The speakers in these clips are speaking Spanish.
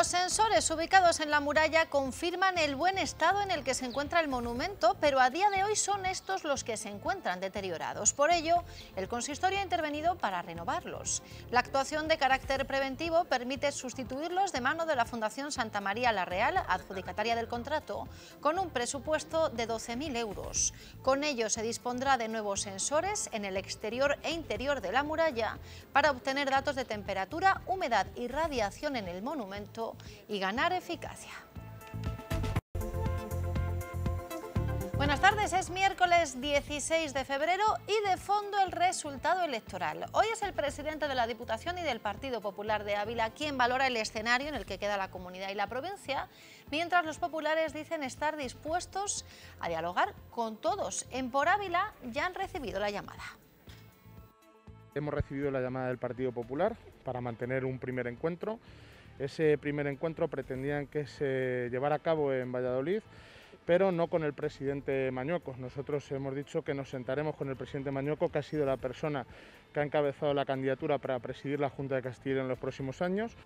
Los sensores ubicados en la muralla confirman el buen estado en el que se encuentra el monumento, pero a día de hoy son estos los que se encuentran deteriorados. Por ello, el consistorio ha intervenido para renovarlos. La actuación de carácter preventivo permite sustituirlos de mano de la Fundación Santa María la Real, adjudicataria del contrato, con un presupuesto de 12.000 euros. Con ello se dispondrá de nuevos sensores en el exterior e interior de la muralla para obtener datos de temperatura, humedad y radiación en el monumento y ganar eficacia. Buenas tardes, es miércoles 16 de febrero y de fondo el resultado electoral. Hoy es el presidente de la Diputación y del Partido Popular de Ávila quien valora el escenario en el que queda la comunidad y la provincia, mientras los populares dicen estar dispuestos a dialogar con todos. En Por Ávila ya han recibido la llamada. Hemos recibido la llamada del Partido Popular para mantener un primer encuentro ese primer encuentro pretendían que se llevara a cabo en Valladolid, pero no con el presidente Mañueco. Nosotros hemos dicho que nos sentaremos con el presidente Mañueco, que ha sido la persona que ha encabezado la candidatura para presidir la Junta de Castilla en los próximos años.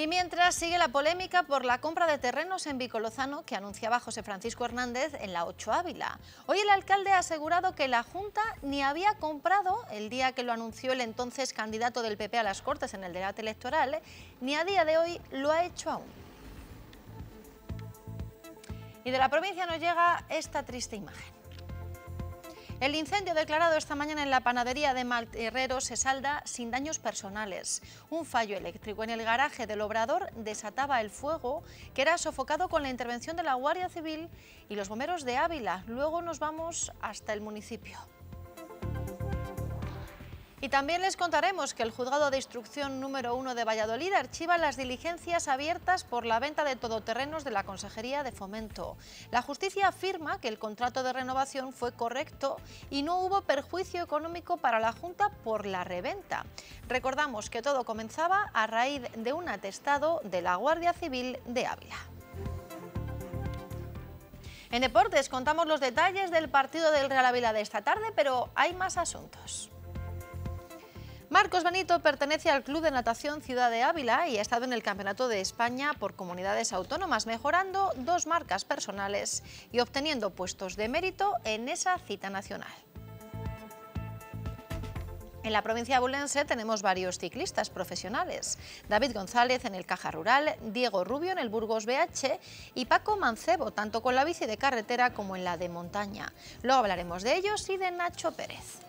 Y mientras sigue la polémica por la compra de terrenos en Vicolozano que anunciaba José Francisco Hernández en la 8 Ávila. Hoy el alcalde ha asegurado que la Junta ni había comprado, el día que lo anunció el entonces candidato del PP a las Cortes en el debate electoral, ni a día de hoy lo ha hecho aún. Y de la provincia nos llega esta triste imagen. El incendio declarado esta mañana en la panadería de Malterrero se salda sin daños personales. Un fallo eléctrico en el garaje del obrador desataba el fuego, que era sofocado con la intervención de la Guardia Civil y los bomberos de Ávila. Luego nos vamos hasta el municipio. Y también les contaremos que el juzgado de instrucción número 1 de Valladolid archiva las diligencias abiertas por la venta de todoterrenos de la Consejería de Fomento. La justicia afirma que el contrato de renovación fue correcto y no hubo perjuicio económico para la Junta por la reventa. Recordamos que todo comenzaba a raíz de un atestado de la Guardia Civil de Ávila. En deportes contamos los detalles del partido del Real Ávila de esta tarde, pero hay más asuntos. Marcos Benito pertenece al Club de Natación Ciudad de Ávila y ha estado en el Campeonato de España por comunidades autónomas, mejorando dos marcas personales y obteniendo puestos de mérito en esa cita nacional. En la provincia de Bulense tenemos varios ciclistas profesionales. David González en el Caja Rural, Diego Rubio en el Burgos BH y Paco Mancebo, tanto con la bici de carretera como en la de montaña. Luego hablaremos de ellos y de Nacho Pérez.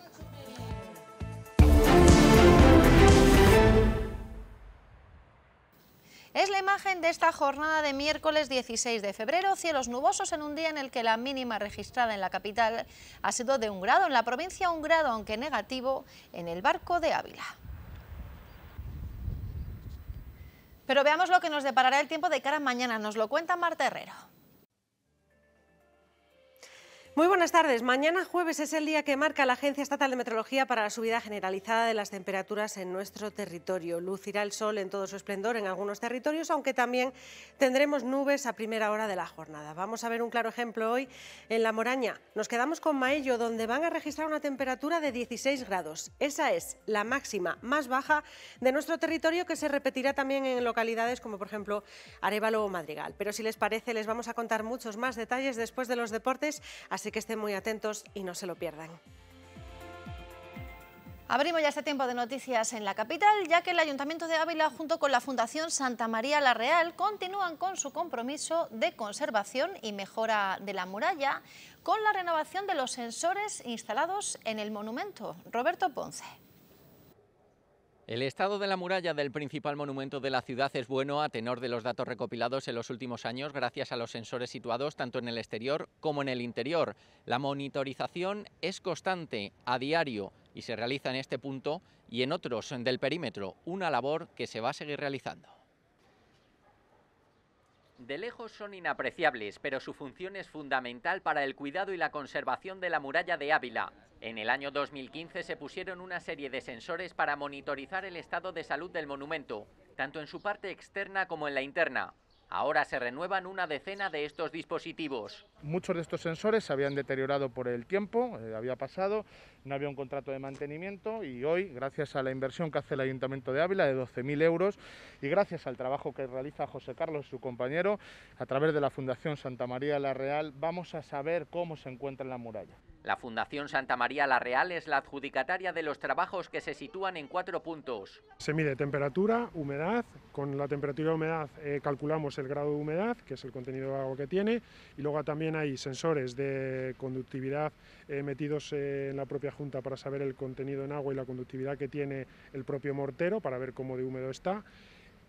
Es la imagen de esta jornada de miércoles 16 de febrero, cielos nubosos en un día en el que la mínima registrada en la capital ha sido de un grado, en la provincia un grado, aunque negativo, en el barco de Ávila. Pero veamos lo que nos deparará el tiempo de cara mañana, nos lo cuenta Marta Herrero. Muy buenas tardes. Mañana jueves es el día que marca la Agencia Estatal de Metrología para la subida generalizada de las temperaturas en nuestro territorio. Lucirá el sol en todo su esplendor en algunos territorios, aunque también tendremos nubes a primera hora de la jornada. Vamos a ver un claro ejemplo hoy en La Moraña. Nos quedamos con Maello, donde van a registrar una temperatura de 16 grados. Esa es la máxima más baja de nuestro territorio, que se repetirá también en localidades como por ejemplo Arevalo o Madrigal. Pero si les parece, les vamos a contar muchos más detalles después de los deportes así que estén muy atentos y no se lo pierdan. Abrimos ya este tiempo de noticias en la capital, ya que el Ayuntamiento de Ávila, junto con la Fundación Santa María la Real, continúan con su compromiso de conservación y mejora de la muralla, con la renovación de los sensores instalados en el monumento. Roberto Ponce. El estado de la muralla del principal monumento de la ciudad es bueno a tenor de los datos recopilados en los últimos años gracias a los sensores situados tanto en el exterior como en el interior. La monitorización es constante, a diario, y se realiza en este punto y en otros del perímetro, una labor que se va a seguir realizando. De lejos son inapreciables, pero su función es fundamental para el cuidado y la conservación de la muralla de Ávila. En el año 2015 se pusieron una serie de sensores para monitorizar el estado de salud del monumento, tanto en su parte externa como en la interna. Ahora se renuevan una decena de estos dispositivos. Muchos de estos sensores se habían deteriorado por el tiempo, eh, había pasado, no había un contrato de mantenimiento y hoy, gracias a la inversión que hace el Ayuntamiento de Ávila de 12.000 euros y gracias al trabajo que realiza José Carlos, su compañero, a través de la Fundación Santa María la Real, vamos a saber cómo se encuentra en la muralla. La Fundación Santa María La Real es la adjudicataria de los trabajos que se sitúan en cuatro puntos. Se mide temperatura, humedad, con la temperatura y humedad eh, calculamos el grado de humedad, que es el contenido de agua que tiene, y luego también hay sensores de conductividad eh, metidos eh, en la propia junta para saber el contenido en agua y la conductividad que tiene el propio mortero, para ver cómo de húmedo está.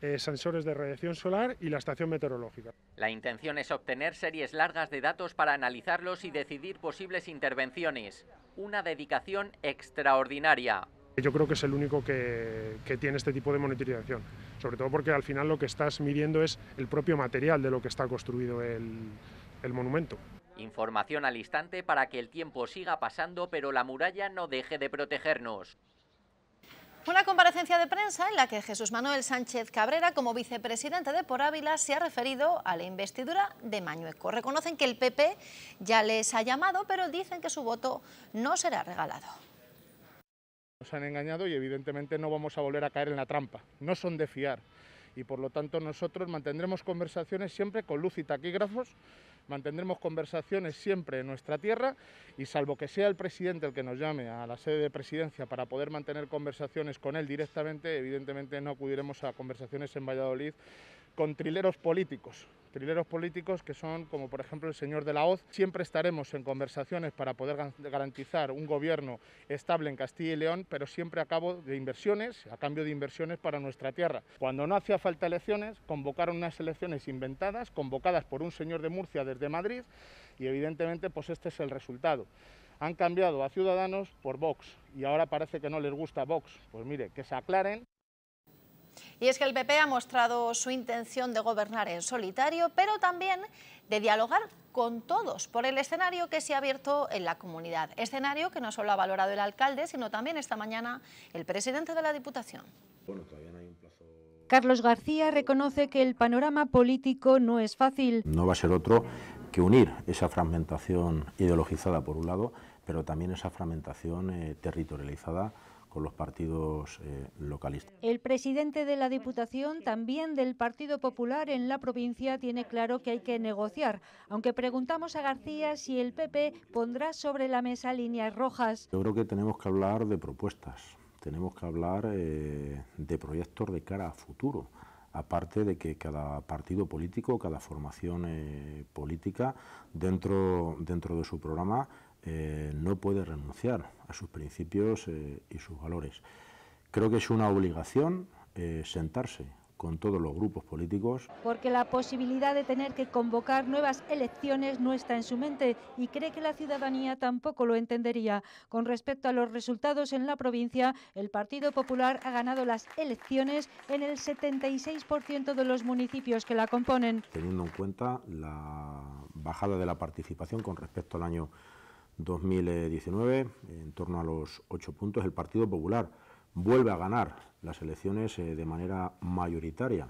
Eh, sensores de radiación solar y la estación meteorológica. La intención es obtener series largas de datos para analizarlos y decidir posibles intervenciones. Una dedicación extraordinaria. Yo creo que es el único que, que, tiene este tipo de monitorización, sobre todo porque al final lo que estás midiendo es el propio material de lo que está construido el monumento. Información al instante para que el tiempo siga pasando, pero la muralla no deje de protegernos. Una comparecencia de prensa en la que Jesús Manuel Sánchez Cabrera, como vicepresidente de Por Ávila, se ha referido a la investidura de Mañueco. Reconocen que el PP ya les ha llamado, pero dicen que su voto no será regalado. Nos han engañado y evidentemente no vamos a volver a caer en la trampa. No son de fiar y por lo tanto nosotros mantendremos conversaciones siempre con luz y taquígrafos, mantendremos conversaciones siempre en nuestra tierra y salvo que sea el presidente el que nos llame a la sede de presidencia para poder mantener conversaciones con él directamente, evidentemente no acudiremos a conversaciones en Valladolid con trileros políticos. Trileros políticos que son, como por ejemplo el señor de la Hoz, siempre estaremos en conversaciones para poder garantizar un gobierno estable en Castilla y León, pero siempre a de inversiones, a cambio de inversiones para nuestra tierra. Cuando no hacía falta elecciones, convocaron unas elecciones inventadas, convocadas por un señor de Murcia desde Madrid, y evidentemente pues este es el resultado han cambiado a Ciudadanos por Vox y ahora parece que no les gusta Vox. Pues mire, que se aclaren y es que el PP ha mostrado su intención de gobernar en solitario, pero también de dialogar con todos por el escenario que se ha abierto en la comunidad. Escenario que no solo ha valorado el alcalde, sino también esta mañana el presidente de la Diputación. Carlos García reconoce que el panorama político no es fácil. No va a ser otro que unir esa fragmentación ideologizada por un lado, pero también esa fragmentación eh, territorializada con los partidos eh, localistas. El presidente de la Diputación, también del Partido Popular en la provincia, tiene claro que hay que negociar, aunque preguntamos a García si el PP pondrá sobre la mesa líneas rojas. Yo creo que tenemos que hablar de propuestas, tenemos que hablar eh, de proyectos de cara a futuro aparte de que cada partido político, cada formación eh, política, dentro, dentro de su programa, eh, no puede renunciar a sus principios eh, y sus valores. Creo que es una obligación eh, sentarse con todos los grupos políticos. Porque la posibilidad de tener que convocar nuevas elecciones no está en su mente y cree que la ciudadanía tampoco lo entendería. Con respecto a los resultados en la provincia, el Partido Popular ha ganado las elecciones en el 76% de los municipios que la componen. Teniendo en cuenta la bajada de la participación con respecto al año 2019, en torno a los ocho puntos. El Partido Popular vuelve a ganar las elecciones eh, de manera mayoritaria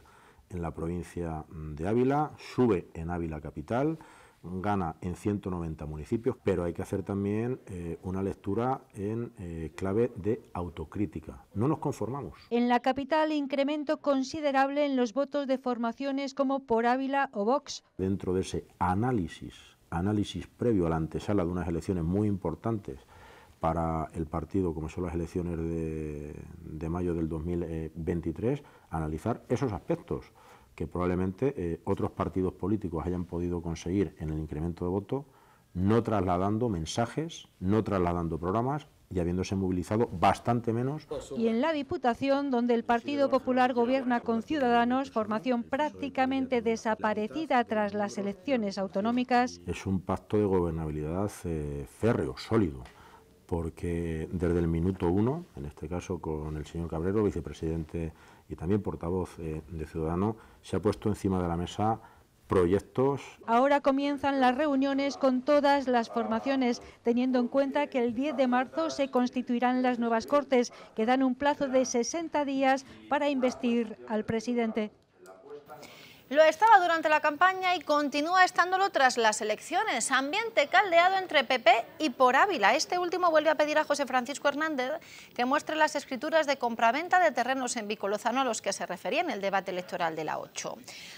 en la provincia de Ávila, sube en Ávila capital, gana en 190 municipios, pero hay que hacer también eh, una lectura en eh, clave de autocrítica. No nos conformamos. En la capital, incremento considerable en los votos de formaciones como por Ávila o Vox. Dentro de ese análisis análisis previo a la antesala de unas elecciones muy importantes para el partido, como son las elecciones de, de mayo del 2023, analizar esos aspectos que probablemente eh, otros partidos políticos hayan podido conseguir en el incremento de voto, no trasladando mensajes, no trasladando programas, y habiéndose movilizado bastante menos. Y en la Diputación, donde el Partido Popular gobierna con Ciudadanos, formación prácticamente desaparecida tras las elecciones autonómicas. Es un pacto de gobernabilidad eh, férreo, sólido, porque desde el minuto uno, en este caso con el señor Cabrero, vicepresidente y también portavoz eh, de Ciudadanos, se ha puesto encima de la mesa Ahora comienzan las reuniones con todas las formaciones, teniendo en cuenta que el 10 de marzo se constituirán las nuevas Cortes, que dan un plazo de 60 días para investir al presidente. Lo estaba durante la campaña y continúa estándolo tras las elecciones. Ambiente caldeado entre PP y por Ávila. Este último vuelve a pedir a José Francisco Hernández que muestre las escrituras de compraventa de terrenos en Vicolozano a los que se refería en el debate electoral de la 8.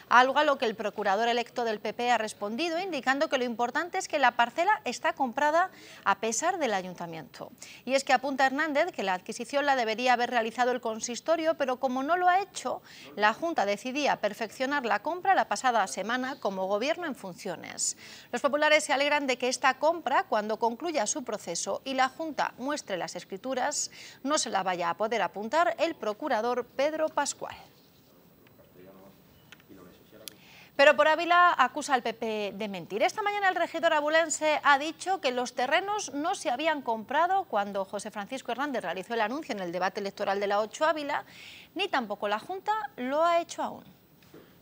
Algo a lo que el procurador electo del PP ha respondido, indicando que lo importante es que la parcela está comprada a pesar del ayuntamiento. Y es que apunta Hernández que la adquisición la debería haber realizado el consistorio, pero como no lo ha hecho, la Junta decidía perfeccionarla compra la pasada semana como gobierno en funciones. Los populares se alegran de que esta compra, cuando concluya su proceso y la Junta muestre las escrituras, no se la vaya a poder apuntar el procurador Pedro Pascual. Pero por Ávila acusa al PP de mentir. Esta mañana el regidor abulense ha dicho que los terrenos no se habían comprado cuando José Francisco Hernández realizó el anuncio en el debate electoral de la 8 Ávila, ni tampoco la Junta lo ha hecho aún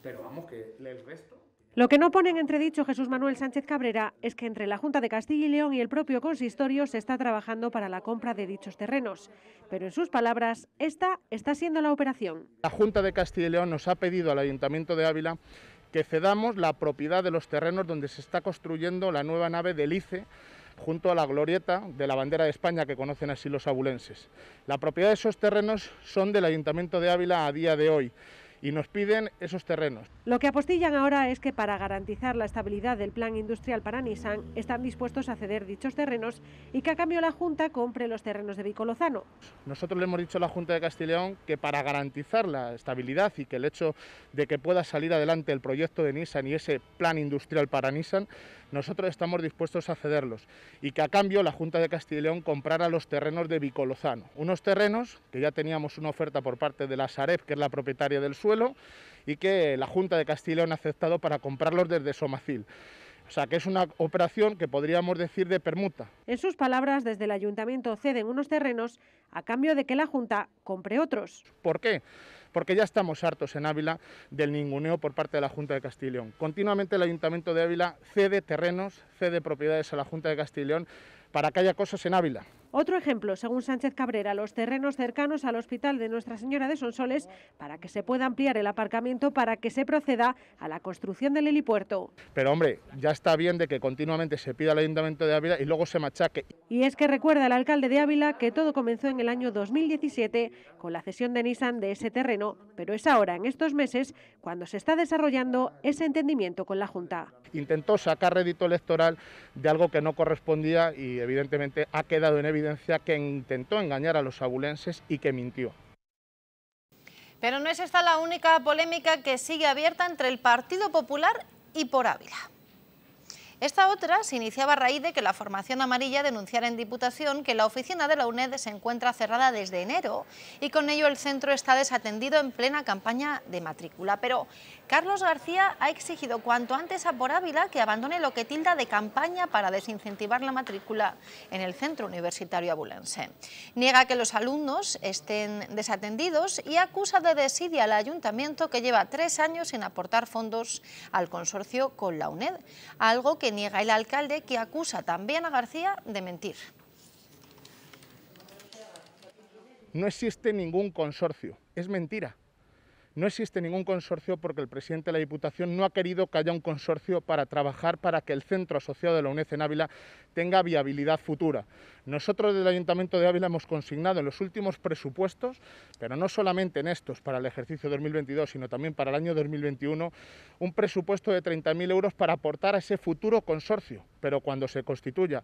pero vamos, que el resto. Lo que no pone en entredicho Jesús Manuel Sánchez Cabrera es que entre la Junta de Castilla y León y el propio consistorio se está trabajando para la compra de dichos terrenos. Pero en sus palabras, esta está siendo la operación. La Junta de Castilla y León nos ha pedido al Ayuntamiento de Ávila que cedamos la propiedad de los terrenos donde se está construyendo la nueva nave del ICE junto a la glorieta de la bandera de España que conocen así los abulenses. La propiedad de esos terrenos son del Ayuntamiento de Ávila a día de hoy y nos piden esos terrenos. Lo que apostillan ahora es que para garantizar la estabilidad del plan industrial para Nissan están dispuestos a ceder dichos terrenos y que a cambio la Junta compre los terrenos de Vicolozano. Nosotros le hemos dicho a la Junta de Castileón que para garantizar la estabilidad y que el hecho de que pueda salir adelante el proyecto de Nissan y ese plan industrial para Nissan, nosotros estamos dispuestos a cederlos y que a cambio la Junta de Castileón comprara los terrenos de Vicolozano. Unos terrenos que ya teníamos una oferta por parte de la Sareb, que es la propietaria del suelo, y que la Junta de Castilla ha aceptado para comprarlos desde Somacil. O sea, que es una operación que podríamos decir de permuta. En sus palabras, desde el ayuntamiento ceden unos terrenos a cambio de que la Junta compre otros. ¿Por qué? Porque ya estamos hartos en Ávila del ninguneo por parte de la Junta de Castileón. Continuamente el ayuntamiento de Ávila cede terrenos, cede propiedades a la Junta de León para que haya cosas en Ávila. Otro ejemplo, según Sánchez Cabrera, los terrenos cercanos al hospital de Nuestra Señora de Sonsoles para que se pueda ampliar el aparcamiento para que se proceda a la construcción del helipuerto. Pero hombre, ya está bien de que continuamente se pida al Ayuntamiento de Ávila y luego se machaque. Y es que recuerda el alcalde de Ávila que todo comenzó en el año 2017 con la cesión de Nissan de ese terreno, pero es ahora, en estos meses, cuando se está desarrollando ese entendimiento con la Junta. Intentó sacar rédito electoral de algo que no correspondía y evidentemente ha quedado en evidencia que intentó engañar a los abulenses y que mintió. Pero no es esta la única polémica que sigue abierta entre el Partido Popular y por Ávila. Esta otra se iniciaba a raíz de que la formación amarilla denunciara en Diputación que la oficina de la UNED se encuentra cerrada desde enero y con ello el centro está desatendido en plena campaña de matrícula. Pero Carlos García ha exigido cuanto antes a Por Ávila que abandone lo que tilda de campaña para desincentivar la matrícula en el centro universitario abulense. Niega que los alumnos estén desatendidos y acusa de desidia al ayuntamiento que lleva tres años sin aportar fondos al consorcio con la UNED, algo que niega el alcalde, que acusa también a García de mentir. No existe ningún consorcio, es mentira. No existe ningún consorcio porque el presidente de la Diputación no ha querido que haya un consorcio para trabajar para que el centro asociado de la UNED en Ávila tenga viabilidad futura. Nosotros del Ayuntamiento de Ávila hemos consignado en los últimos presupuestos, pero no solamente en estos para el ejercicio 2022, sino también para el año 2021, un presupuesto de 30.000 euros para aportar a ese futuro consorcio, pero cuando se constituya.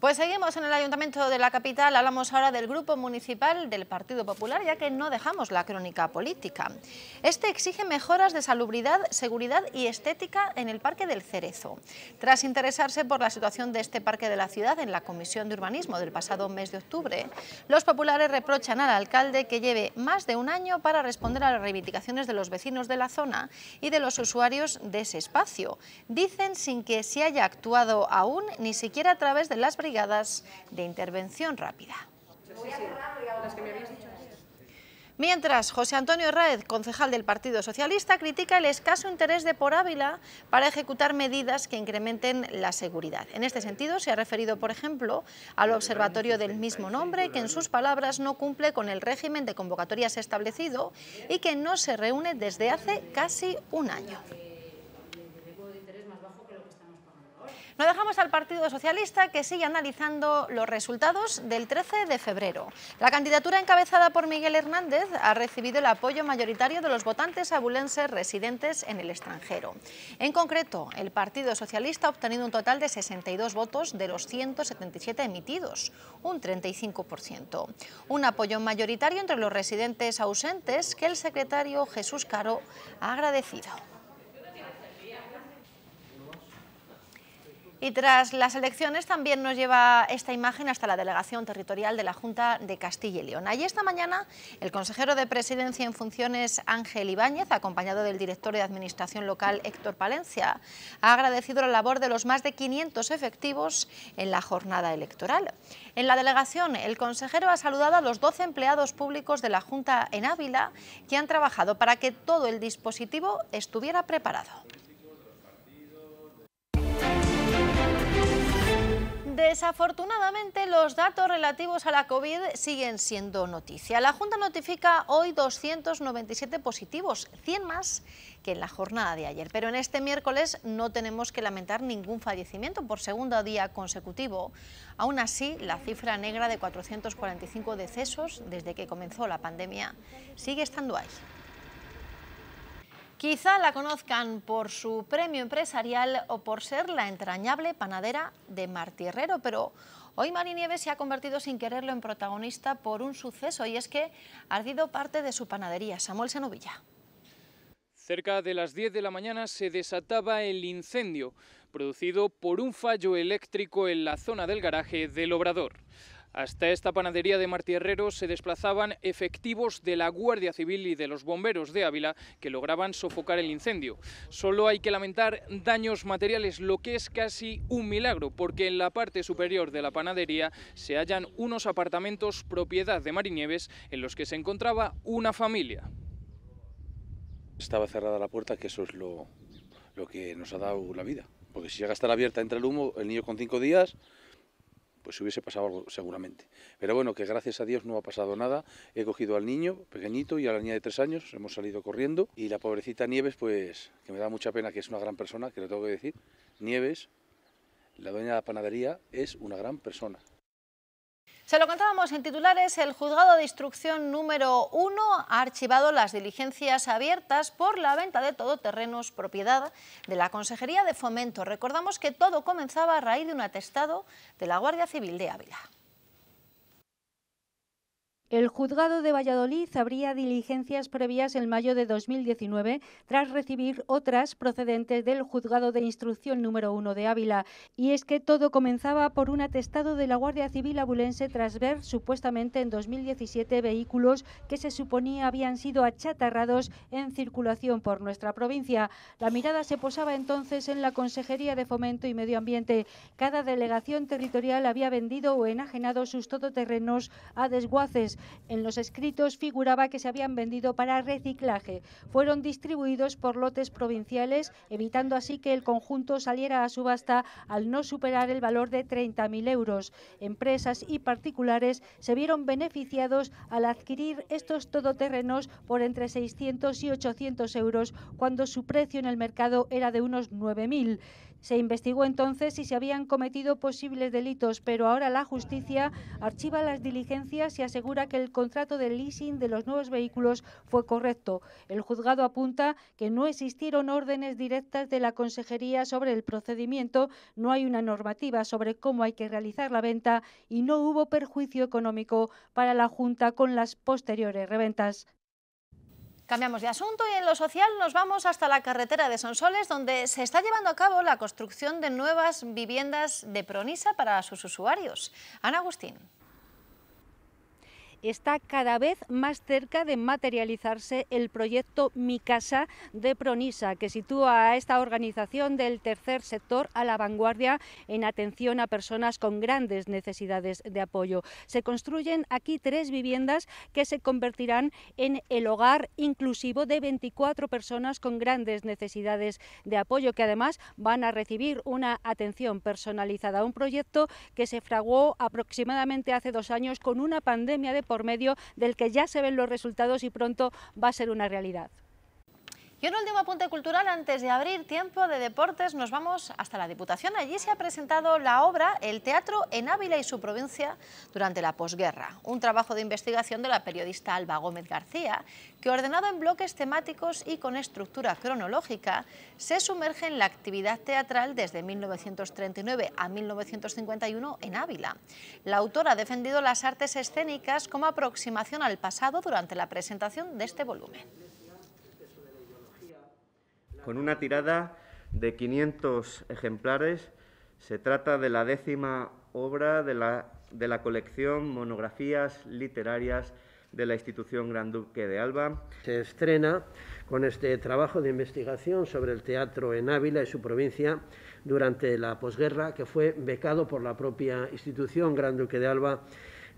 Pues seguimos en el Ayuntamiento de la capital, hablamos ahora del Grupo Municipal del Partido Popular, ya que no dejamos la crónica política. Este exige mejoras de salubridad, seguridad y estética en el Parque del Cerezo. Tras interesarse por la situación de este parque de la ciudad en la Comisión de Urbanismo del pasado mes de octubre, los populares reprochan al alcalde que lleve más de un año para responder a las reivindicaciones de los vecinos de la zona y de los usuarios de ese espacio. Dicen sin que se haya actuado aún, ni siquiera a través de las de intervención rápida. Mientras, José Antonio Herráez, concejal del Partido Socialista, critica el escaso interés de Por Ávila para ejecutar medidas que incrementen la seguridad. En este sentido, se ha referido, por ejemplo, al observatorio del mismo nombre, que en sus palabras no cumple con el régimen de convocatorias establecido y que no se reúne desde hace casi un año. No dejamos al Partido Socialista que sigue analizando los resultados del 13 de febrero. La candidatura encabezada por Miguel Hernández ha recibido el apoyo mayoritario de los votantes abulenses residentes en el extranjero. En concreto, el Partido Socialista ha obtenido un total de 62 votos de los 177 emitidos, un 35%. Un apoyo mayoritario entre los residentes ausentes que el secretario Jesús Caro ha agradecido. Y tras las elecciones también nos lleva esta imagen hasta la delegación territorial de la Junta de Castilla y León. Allí esta mañana el consejero de Presidencia en funciones Ángel Ibáñez, acompañado del director de Administración Local Héctor Palencia, ha agradecido la labor de los más de 500 efectivos en la jornada electoral. En la delegación el consejero ha saludado a los 12 empleados públicos de la Junta en Ávila que han trabajado para que todo el dispositivo estuviera preparado. Desafortunadamente, los datos relativos a la COVID siguen siendo noticia. La Junta notifica hoy 297 positivos, 100 más que en la jornada de ayer. Pero en este miércoles no tenemos que lamentar ningún fallecimiento por segundo día consecutivo. Aún así, la cifra negra de 445 decesos desde que comenzó la pandemia sigue estando ahí. Quizá la conozcan por su premio empresarial o por ser la entrañable panadera de Martí Herrero, pero hoy Mari Nieves se ha convertido sin quererlo en protagonista por un suceso y es que ha ardido parte de su panadería, Samuel Senovilla. Cerca de las 10 de la mañana se desataba el incendio producido por un fallo eléctrico en la zona del garaje del Obrador. Hasta esta panadería de Martí Herrero se desplazaban efectivos de la Guardia Civil y de los bomberos de Ávila que lograban sofocar el incendio. Solo hay que lamentar daños materiales, lo que es casi un milagro, porque en la parte superior de la panadería se hallan unos apartamentos propiedad de Marinieves en los que se encontraba una familia. Estaba cerrada la puerta, que eso es lo, que nos ha dado la vida. Porque si llega a estar abierta, entre el humo, el niño con cinco días, pues hubiese pasado algo seguramente. Pero bueno, que gracias a Dios no ha pasado nada. He cogido al niño pequeñito y a la niña de tres años, hemos salido corriendo y la pobrecita Nieves, pues que me da mucha pena, que es una gran persona, que lo tengo que decir, Nieves, la dueña de la panadería, es una gran persona. Se lo contábamos en titulares, el juzgado de instrucción número 1 ha archivado las diligencias abiertas por la venta de todoterrenos propiedad de la Consejería de Fomento. Recordamos que todo comenzaba a raíz de un atestado de la Guardia Civil de Ávila. El juzgado de Valladolid abría diligencias previas en mayo de 2019 tras recibir otras procedentes del juzgado de instrucción número uno de Ávila. Y es que todo comenzaba por un atestado de la Guardia Civil abulense tras ver supuestamente en 2017 vehículos que se suponía habían sido achatarrados en circulación por nuestra provincia. La mirada se posaba entonces en la Consejería de Fomento y Medio Ambiente. Cada delegación territorial había vendido o enajenado sus todoterrenos a desguaces en los escritos figuraba que se habían vendido para reciclaje. Fueron distribuidos por lotes provinciales, evitando así que el conjunto saliera a subasta al no superar el valor de 30.000 euros. Empresas y particulares se vieron beneficiados al adquirir estos todoterrenos por entre 600 y 800 euros, cuando su precio en el mercado era de unos 9.000. Se investigó entonces si se habían cometido posibles delitos, pero ahora la justicia archiva las diligencias y asegura que el contrato de leasing de los nuevos vehículos fue correcto. El juzgado apunta que no existieron órdenes directas de la Consejería sobre el procedimiento, no hay una normativa sobre cómo hay que realizar la venta y no hubo perjuicio económico para la Junta con las posteriores reventas. Cambiamos de asunto y en lo social nos vamos hasta la carretera de Sonsoles, donde se está llevando a cabo la construcción de nuevas viviendas de Pronisa para sus usuarios. Ana Agustín está cada vez más cerca de materializarse el proyecto Mi Casa de Pronisa, que sitúa a esta organización del tercer sector a la vanguardia en atención a personas con grandes necesidades de apoyo. Se construyen aquí tres viviendas que se convertirán en el hogar inclusivo de 24 personas con grandes necesidades de apoyo, que además van a recibir una atención personalizada. Un proyecto que se fraguó aproximadamente hace dos años con una pandemia de por medio del que ya se ven los resultados y pronto va a ser una realidad. Y un último apunte cultural antes de abrir tiempo de deportes, nos vamos hasta la Diputación. Allí se ha presentado la obra El Teatro en Ávila y su provincia durante la posguerra, un trabajo de investigación de la periodista Alba Gómez García, que ordenado en bloques temáticos y con estructura cronológica, se sumerge en la actividad teatral desde 1939 a 1951 en Ávila. La autora ha defendido las artes escénicas como aproximación al pasado durante la presentación de este volumen con una tirada de 500 ejemplares. Se trata de la décima obra de la, colección Monografías Literarias de la institución Gran Duque de Alba. Se estrena con este trabajo de investigación sobre el teatro en Ávila y su provincia durante la posguerra, que fue becado por la propia institución Gran Duque de Alba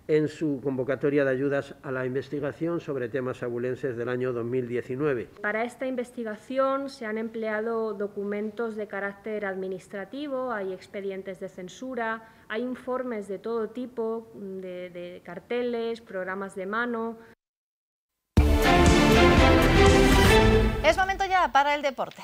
en su convocatoria de ayudas a la investigación sobre temas abulenses del año 2019. Para esta investigación se han empleado documentos de carácter administrativo, hay expedientes de censura, hay informes de todo tipo, de, de carteles, programas de mano. Es momento ya para el deporte.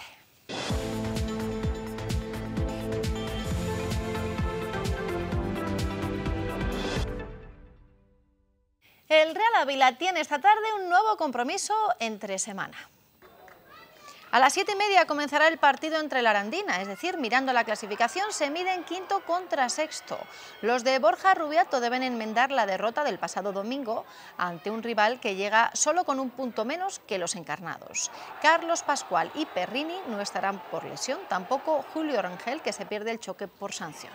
El Real Ávila tiene esta tarde un nuevo compromiso entre semana. A las siete y media comenzará el partido entre la Arandina, es decir, mirando la clasificación, se miden quinto contra sexto. Los de Borja Rubiato deben enmendar la derrota del pasado domingo ante un rival que llega solo con un punto menos que los encarnados. Carlos Pascual y Perrini no estarán por lesión, tampoco Julio Rangel, que se pierde el choque por sanción.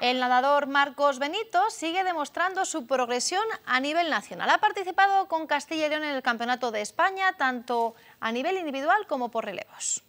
El nadador Marcos Benito sigue demostrando su progresión a nivel nacional. Ha participado con Castilla y León en el Campeonato de España, tanto a nivel individual como por relevos.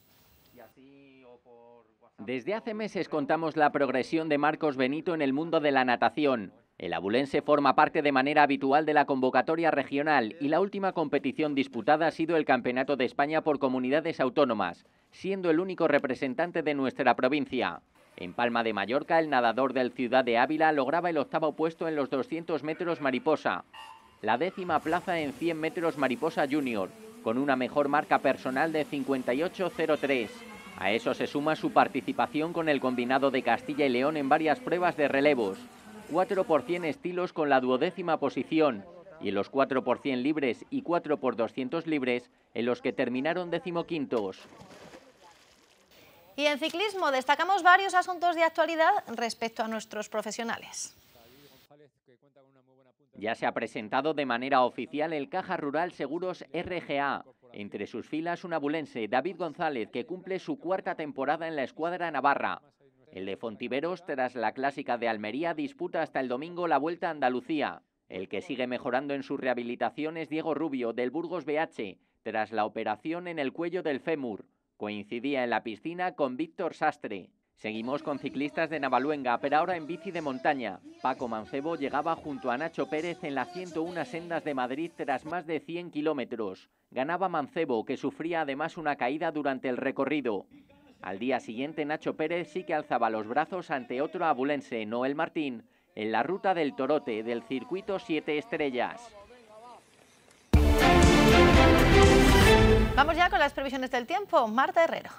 Desde hace meses contamos la progresión de Marcos Benito en el mundo de la natación. El abulense forma parte de manera habitual de la convocatoria regional y la última competición disputada ha sido el Campeonato de España por Comunidades Autónomas, siendo el único representante de nuestra provincia. En Palma de Mallorca, el nadador del Ciudad de Ávila lograba el octavo puesto en los 200 metros mariposa, la décima plaza en 100 metros mariposa junior, con una mejor marca personal de 58.03. A eso se suma su participación con el combinado de Castilla y León en varias pruebas de relevos, 4 por 100 estilos con la duodécima posición, y en los 4 por 100 libres y 4 por 200 libres, en los que terminaron decimoquintos. Y en ciclismo destacamos varios asuntos de actualidad respecto a nuestros profesionales. Ya se ha presentado de manera oficial el Caja Rural Seguros RGA. Entre sus filas un abulense, David González, que cumple su cuarta temporada en la escuadra navarra. El de Fontiveros, tras la clásica de Almería, disputa hasta el domingo la Vuelta a Andalucía. El que sigue mejorando en su rehabilitación es Diego Rubio, del Burgos BH, tras la operación en el cuello del fémur. Coincidía en la piscina con Víctor Sastre. Seguimos con ciclistas de Navaluenga, pero ahora en bici de montaña. Paco Mancebo llegaba junto a Nacho Pérez en las 101 sendas de Madrid tras más de 100 kilómetros. Ganaba Mancebo, que sufría además una caída durante el recorrido. Al día siguiente, Nacho Pérez sí que alzaba los brazos ante otro abulense, Noel Martín, en la ruta del Torote del circuito Siete Estrellas. Vamos ya con las previsiones del tiempo. Marta Herrero.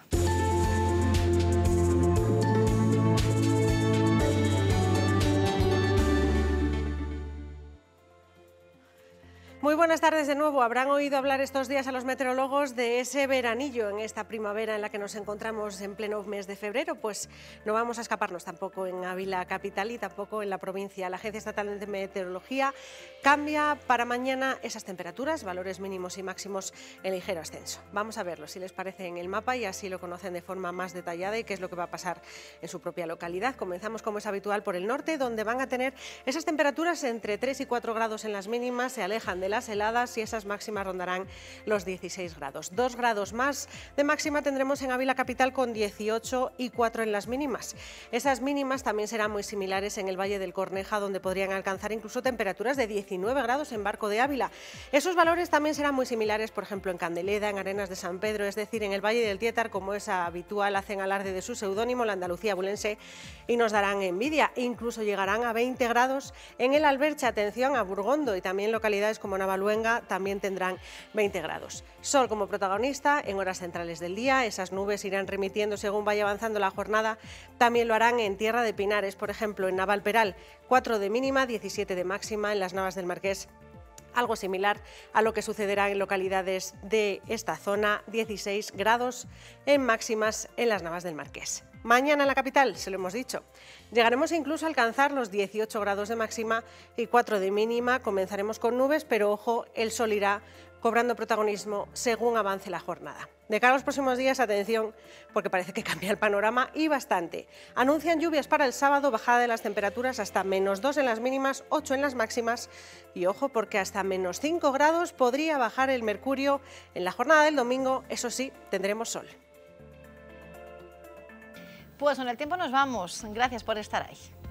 Muy buenas tardes de nuevo. Habrán oído hablar estos días a los meteorólogos de ese veranillo en esta primavera en la que nos encontramos en pleno mes de febrero. Pues no vamos a escaparnos tampoco en Ávila Capital y tampoco en la provincia. La Agencia Estatal de Meteorología cambia para mañana esas temperaturas, valores mínimos y máximos en ligero ascenso. Vamos a verlo si les parece en el mapa y así lo conocen de forma más detallada y qué es lo que va a pasar en su propia localidad. Comenzamos como es habitual por el norte, donde van a tener esas temperaturas entre 3 y 4 grados en las mínimas, se alejan de las heladas y esas máximas rondarán los 16 grados. Dos grados más de máxima tendremos en Ávila Capital con 18 y 4 en las mínimas. Esas mínimas también serán muy similares en el Valle del Corneja, donde podrían alcanzar incluso temperaturas de 19 grados en Barco de Ávila. Esos valores también serán muy similares, por ejemplo, en Candeleda, en Arenas de San Pedro, es decir, en el Valle del Tietar, como es habitual, hacen alarde de su seudónimo, la Andalucía bulense, y nos darán envidia. Incluso llegarán a 20 grados en el Alberche, atención, a Burgondo y también localidades como Navarra Luenga también tendrán 20 grados. Sol como protagonista en horas centrales del día, esas nubes irán remitiendo según vaya avanzando la jornada, también lo harán en Tierra de Pinares, por ejemplo, en Naval Peral 4 de mínima, 17 de máxima en las Navas del Marqués algo similar a lo que sucederá en localidades de esta zona, 16 grados en máximas en las Navas del Marqués. Mañana en la capital, se lo hemos dicho. Llegaremos incluso a alcanzar los 18 grados de máxima y 4 de mínima. Comenzaremos con nubes, pero ojo, el sol irá cobrando protagonismo según avance la jornada. De cara a los próximos días, atención, porque parece que cambia el panorama y bastante. Anuncian lluvias para el sábado, bajada de las temperaturas hasta menos 2 en las mínimas, 8 en las máximas. Y ojo, porque hasta menos 5 grados podría bajar el mercurio en la jornada del domingo. Eso sí, tendremos sol. Pues con el tiempo nos vamos. Gracias por estar ahí.